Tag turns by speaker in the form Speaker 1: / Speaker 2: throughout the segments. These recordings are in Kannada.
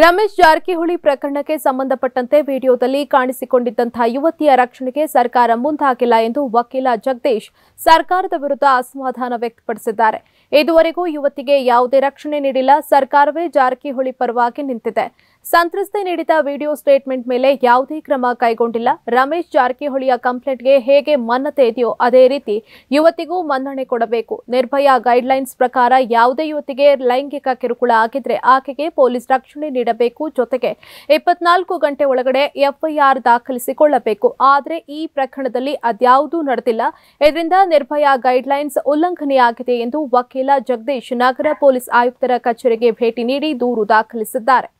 Speaker 1: ರಮೇಶ್ ಜಾರಕಿಹೊಳಿ ಪ್ರಕರಣಕ್ಕೆ ಸಂಬಂಧಪಟ್ಟಂತೆ ವಿಡಿಯೋದಲ್ಲಿ ಕಾಣಿಸಿಕೊಂಡಿದ್ದಂತಹ ಯುವತಿಯ ರಕ್ಷಣೆಗೆ ಸರ್ಕಾರ ಮುಂದಾಗಿಲ್ಲ ಎಂದು ವಕೀಲ ಜಗದೀಶ್ ಸರ್ಕಾರದ ವಿರುದ್ಧ ಅಸಮಾಧಾನ ವ್ಯಕ್ತಪಡಿಸಿದ್ದಾರೆ ಇದುವರೆಗೂ ಯುವತಿಗೆ ಯಾವುದೇ ರಕ್ಷಣೆ ನೀಡಿಲ್ಲ ಸರ್ಕಾರವೇ ಜಾರಕಿಹೊಳಿ ಪರವಾಗಿ ನಿಂತಿದೆ ಸಂತ್ರಸ್ತೆ ನೀಡಿದ ವಿಡಿಯೋ ಸ್ಟೇಟ್ಮೆಂಟ್ ಮೇಲೆ ಯಾವುದೇ ಕ್ರಮ ಕೈಗೊಂಡಿಲ್ಲ ರಮೇಶ್ ಜಾರಕಿಹೊಳಿಯ ಕಂಪ್ಲೇಂಟ್ಗೆ ಹೇಗೆ ಮನ್ನತೆ ಇದೆಯೋ ಅದೇ ರೀತಿ ಯುವತಿಗೂ ಮನ್ನಣೆ ಕೊಡಬೇಕು ನಿರ್ಭಯಾ ಗೈಡ್ಲೈನ್ಸ್ ಪ್ರಕಾರ ಯಾವುದೇ ಯುವತಿಗೆ ಲೈಂಗಿಕ ಕಿರುಕುಳ ಆಗಿದ್ರೆ ಆಕೆಗೆ ಪೊಲೀಸ್ ರಕ್ಷಣೆ ನೀಡಬೇಕು ಜೊತೆಗೆ ಇಪ್ಪತ್ನಾಲ್ಕು ಗಂಟೆ ಒಳಗಡೆ ಎಫ್ಐಆರ್ ದಾಖಲಿಸಿಕೊಳ್ಳಬೇಕು ಆದರೆ ಈ ಪ್ರಕರಣದಲ್ಲಿ ಅದ್ಯಾವುದೂ ನಡೆದಿಲ್ಲ ಇದರಿಂದ ನಿರ್ಭಯಾ ಗೈಡ್ಲೈನ್ಸ್ ಉಲ್ಲಂಘನೆಯಾಗಿದೆ ಎಂದು ವಕೀಲ ಜಗದೀಶ್ ನಗರ ಪೊಲೀಸ್ ಆಯುಕ್ತರ ಕಚೇರಿಗೆ ಭೇಟಿ ನೀಡಿ ದೂರು ದಾಖಲಿಸಿದ್ದಾರೆ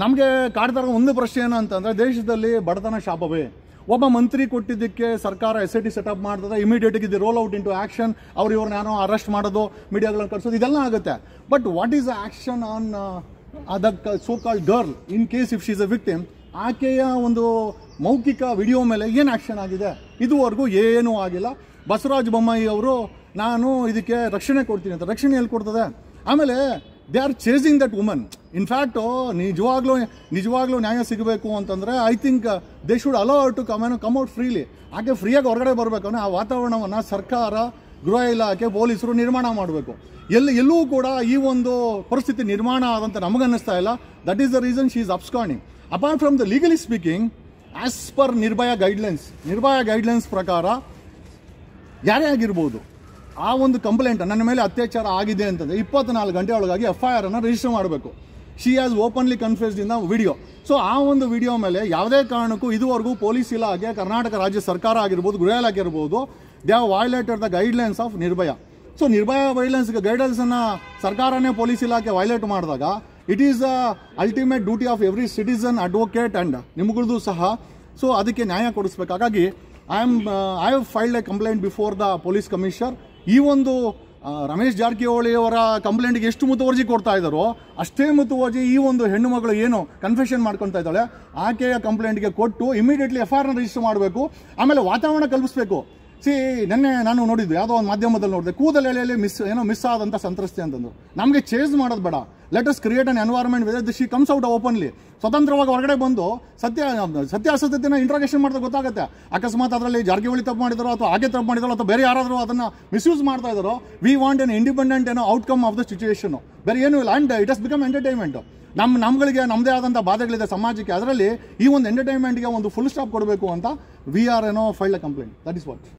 Speaker 2: ನಮಗೆ ಕಾಡ್ತಾರ ಒಂದು ಪ್ರಶ್ನೆ ಏನು ಅಂತಂದರೆ ದೇಶದಲ್ಲಿ ಬಡತನ ಶಾಪವೇ ಒಬ್ಬ ಮಂತ್ರಿ ಕೊಟ್ಟಿದ್ದಕ್ಕೆ ಸರ್ಕಾರ ಎಸ್ ಐ ಟಿ ಸೆಟಪ್ ಮಾಡ್ತದೆ ಇಮಿಡಿಯೇಟ್ಗೆ ಇದು ರೋಲ್ ಔಟ್ ಇಂಟು ಆ್ಯಕ್ಷನ್ ಅವ್ರು ಇವ್ರನ್ನ ಏನೋ ಅರೆಸ್ಟ್ ಮಾಡೋದು ಮೀಡಿಯಾಗಳನ್ನು ಕಳಿಸೋದು ಇದೆಲ್ಲ ಆಗುತ್ತೆ but what is action on the so called girl in case if she is a victim ಆಕೆಯ ಒಂದು ಮೌಖಿಕ ವಿಡಿಯೋ ಮೇಲೆ ಏನು ಆ್ಯಕ್ಷನ್ ಆಗಿದೆ ಇದುವರೆಗೂ ಏನೂ ಆಗಿಲ್ಲ ಬಸವರಾಜ ಬೊಮ್ಮಾಯಿ ಅವರು ನಾನು ಇದಕ್ಕೆ ರಕ್ಷಣೆ ಕೊಡ್ತೀನಿ ಅಂತ ರಕ್ಷಣೆ ಎಲ್ಲಿ ಕೊಡ್ತದೆ ಆಮೇಲೆ they are chasing that woman fact ನಿಜವಾಗ್ಲೂ ನಿಜವಾಗ್ಲೂ ನ್ಯಾಯ ಸಿಗಬೇಕು ಅಂತಂದ್ರೆ I think they should allow to come come out freely ಆಕೆ ಫ್ರೀಯಾಗಿ ಹೊರಗಡೆ ಬರಬೇಕು ಬರಬೇಕಂದ್ರೆ ಆ ವಾತಾವರಣವನ್ನು ಸರ್ಕಾರ ಗೃಹ ಇಲಾಖೆ ಪೊಲೀಸರು ನಿರ್ಮಾಣ ಮಾಡಬೇಕು ಎಲ್ಲಿ ಎಲ್ಲೂ ಕೂಡ ಈ ಒಂದು ಪರಿಸ್ಥಿತಿ ನಿರ್ಮಾಣ ಆದಂತ ನಮಗನ್ನಿಸ್ತಾ ಇಲ್ಲ that is the reason she is absconding apart from the legally speaking as per Nirbhaya guidelines Nirbhaya guidelines ಪ್ರಕಾರ ಯಾರೇ ಆಗಿರ್ಬೋದು ಆ ಒಂದು ಕಂಪ್ಲೇಂಟ್ ನನ್ನ ಮೇಲೆ ಅತ್ಯಾಚಾರ ಆಗಿದೆ ಅಂತಂದರೆ ಇಪ್ಪತ್ನಾಲ್ಕು ಗಂಟೆ ಒಳಗಾಗಿ ಎಫ್ ಐ ಆರನ್ನು ರಿಜಿಸ್ಟರ್ ಮಾಡಬೇಕು she has openly confused in the video so ಆ ಒಂದು ವಿಡಿಯೋ ಮೇಲೆ ಯಾವುದೇ ಕಾರಣಕ್ಕೂ ಇದುವರೆಗೂ ಪೊಲೀಸ್ ಇಲಾಖೆ ಕರ್ನಾಟಕ ರಾಜ್ಯ ಸರ್ಕಾರ ಆಗಿರ್ಬೋದು ಗೃಹ ಇಲಾಖೆ ಇರ್ಬೋದು they have violated the guidelines of Nirbhaya so Nirbhaya violence ಗೈಡ್ಲೈನ್ಸನ್ನು ಸರ್ಕಾರನೇ ಪೊಲೀಸ್ ಇಲಾಖೆ ವೈಲೇಟ್ ಮಾಡಿದಾಗ it is a ultimate duty of every citizen advocate and ನಿಮ್ಗಳದ್ದು ಸಹ ಸೊ ಅದಕ್ಕೆ ನ್ಯಾಯ ಕೊಡಿಸ್ಬೇಕಾಗಿ I am I have filed a complaint before the police commissioner ಈ ಒಂದು ರಮೇಶ್ ಜಾರಕಿಹೊಳಿಯವರ ಕಂಪ್ಲೇಂಟ್ಗೆ ಎಷ್ಟು ಮುತುವರ್ಜಿ ಕೊಡ್ತಾ ಇದ್ದಾರೋ ಅಷ್ಟೇ ಮುತುವರ್ಜಿ ಈ ಒಂದು ಹೆಣ್ಣು ಮಗಳು ಏನು ಕನ್ಫೆಷನ್ ಮಾಡ್ಕೊತಾ ಇದ್ದಾಳೆ ಆಕೆಯ ಕಂಪ್ಲೇಂಟ್ಗೆ ಕೊಟ್ಟು ಇಮಿಡಿಯೇಟ್ಲಿ ಎಫ್ ಆರ್ನ ರಿಜಿಸ್ಟರ್ ಮಾಡಬೇಕು ಆಮೇಲೆ ವಾತಾವರಣ ಕಲ್ಪಿಸಬೇಕು ಸಿ ನೆನ್ನೆ ನಾನು ನೋಡಿದ್ದು ಯಾವುದೋ ಒಂದು ಮಾಧ್ಯಮದಲ್ಲಿ ನೋಡಿದೆ ಕೂದಲೆಳೆಯಲ್ಲಿ ಮಿಸ್ ಏನೋ ಮಿಸ್ ಆದಂಥ ಸಂತ್ರಸ್ತೆ ಅಂತಂದು ನಮಗೆ ಚೇಂಜ್ ಮಾಡೋದು ಬೇಡ let us create an environment with she comes out openly ಸ್ವತಂತ್ರವಾಗಿ ಹೊರಗಡೆ ಬಂದು ಸತ್ಯ ಸತ್ಯ ಅಸತ್ಯತೆನ ಇಂಟ್ರಾಗೇಷನ್ ಮಾಡಿದ್ರೆ ಗೊತ್ತಾಗುತ್ತೆ ಅಕಸ್ಮಾತ್ ಅದರಲ್ಲಿ ಜಾರಕಿಹೊಳಿ ತಪ್ಪು ಮಾಡಿದ್ರು ಅಥವಾ ಹಾಗೆ ತಪ್ಪು ಮಾಡಿದ್ರು ಅಥವಾ ಬೇರೆ ಯಾರಾದರೂ ಅದನ್ನು ಮಿಸ್ಯೂಸ್ ಮಾಡ್ತಾ ಇದ್ದಾರೋ ವಿ ವಾಂಟ್ ಎನ್ ಇಂಡಿಪೆಂಡೆಂಟ್ ಏನೋ ಔಟ್ಕಮ್ ಆಫ್ ದ ಸಿಚುಯೇಷನು ಬೇರೆ ಏನೂ ಇಲ್ಲ and it has become entertainment ನಮ್ಮ ನಮ್ಗಳಿಗೆ ನಮ್ಮದೇ ಆದಂಥ ಬಾಧೆಗಳಿದೆ ಸಮಾಜಕ್ಕೆ ಅದರಲ್ಲಿ ಈ ಒಂದು ಎಂಟರ್ಟೈನ್ಮೆಂಟ್ಗೆ ಒಂದು ಫುಲ್ ಸ್ಟಾಪ್ ಕೊಡಬೇಕು ಅಂತ ವಿ ಆರ್ ಏನೋ file a complaint that is what